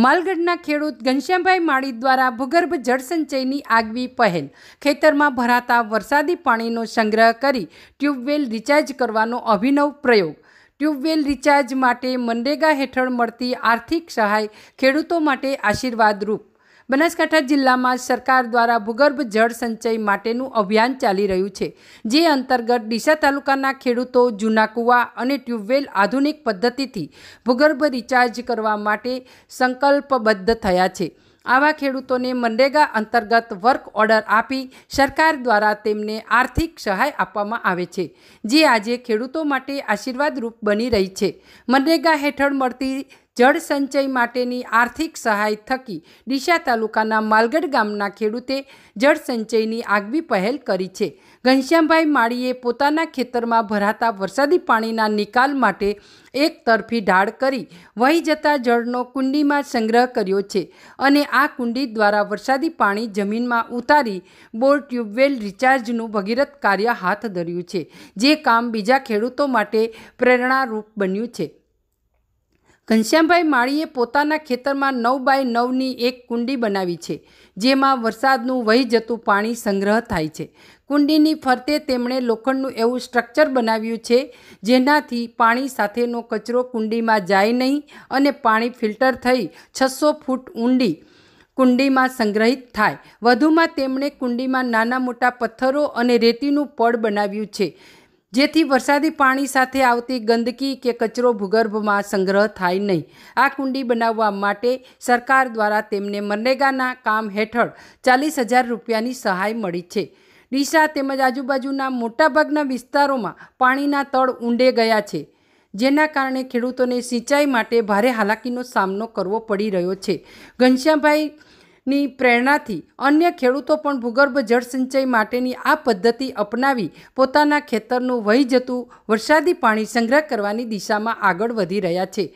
માલગઢના ખેડૂત ઘનશ્યામભાઈ માળી દ્વારા ભૂગર્ભ જળસંચયની આગવી પહેલ ખેતરમાં ભરાતા વરસાદી પાણીનો સંગ્રહ કરી ટ્યુબવેલ રિચાર્જ કરવાનો અભિનવ પ્રયોગ ટ્યુબવેલ રિચાર્જ માટે મનરેગા હેઠળ મળતી આર્થિક સહાય ખેડૂતો માટે આશીર્વાદરૂપ બનાસકાંઠા જિલ્લામાં સરકાર દ્વારા ભૂગર્ભ જળ સંચય માટેનું અભિયાન ચાલી રહ્યું છે જે અંતર્ગત ડીસા તાલુકાના ખેડૂતો જૂના કૂવા અને ટ્યુબવેલ આધુનિક પદ્ધતિથી ભૂગર્ભ રિચાર્જ કરવા માટે સંકલ્પબદ્ધ થયા છે આવા ખેડૂતોને મનરેગા અંતર્ગત વર્ક ઓર્ડર આપી સરકાર દ્વારા તેમને આર્થિક સહાય આપવામાં આવે છે જે આજે ખેડૂતો માટે આશીર્વાદરૂપ બની રહી છે મનરેગા હેઠળ મળતી જળ સંચય માટેની આર્થિક સહાય થકી ડીસા તાલુકાના માલગઢ ગામના ખેડૂતે જળસંચયની આગવી પહેલ કરી છે ઘનશ્યામભાઈ માળીએ પોતાના ખેતરમાં ભરાતા વરસાદી પાણીના નિકાલ માટે એક તરફી ઢાળ કરી વહી જતા જળનો કુંડીમાં સંગ્રહ કર્યો છે અને આ કુંડી દ્વારા વરસાદી પાણી જમીનમાં ઉતારી બોર ટ્યુબવેલ રિચાર્જનું ભગીરથ કાર્ય હાથ ધર્યું છે જે કામ બીજા ખેડૂતો માટે પ્રેરણારૂપ બન્યું છે ઘનશ્યામભાઈ માળીએ પોતાના ખેતરમાં નવ બાય નવની એક કુંડી બનાવી છે જેમાં વરસાદનું વહી જતું પાણી સંગ્રહ થાય છે કુંડીની ફરતે તેમણે લોખંડનું એવું સ્ટ્રક્ચર બનાવ્યું છે જેનાથી પાણી સાથેનો કચરો કુંડીમાં જાય નહીં અને પાણી ફિલ્ટર થઈ છસો ફૂટ ઊંડી કુંડીમાં સંગ્રહિત થાય વધુમાં તેમણે કુંડીમાં નાના મોટા પથ્થરો અને રેતીનું પડ બનાવ્યું છે જેથી વરસાદી પાણી સાથે આવતી ગંદકી કે કચરો ભૂગર્ભમાં સંગ્રહ થાય નહીં આ કુંડી બનાવવા માટે સરકાર દ્વારા તેમને મનરેગાના કામ હેઠળ ચાલીસ હજાર રૂપિયાની સહાય મળી છે ડીસા તેમજ આજુબાજુના મોટાભાગના વિસ્તારોમાં પાણીના તળ ઊંડે ગયા છે જેના કારણે ખેડૂતોને સિંચાઈ માટે ભારે હાલાકીનો સામનો કરવો પડી રહ્યો છે ઘનશ્યામભાઈ ની પ્રેરણાથી અન્ય ખેડૂતો પણ ભૂગર્ભ જળસિંચાઈ માટેની આ પદ્ધતિ અપનાવી પોતાના ખેતરનું વહી જતું વરસાદી પાણી સંગ્રહ કરવાની દિશામાં આગળ વધી રહ્યા છે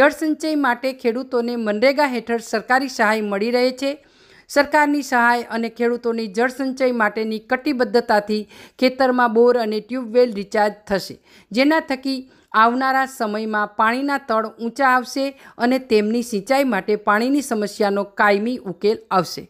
જળસિંચાઈ માટે ખેડૂતોને મનરેગા હેઠળ સરકારી સહાય મળી રહે છે સરકારની સહાય અને ખેડૂતોની જળ માટેની કટિબદ્ધતાથી ખેતરમાં બોર અને ટ્યુબવેલ રિચાર્જ થશે જેના થકી આવનારા સમયમાં પાણીના તળ ઊંચા આવશે અને તેમની સિંચાઈ માટે પાણીની સમસ્યાનો કાયમી ઉકેલ આવશે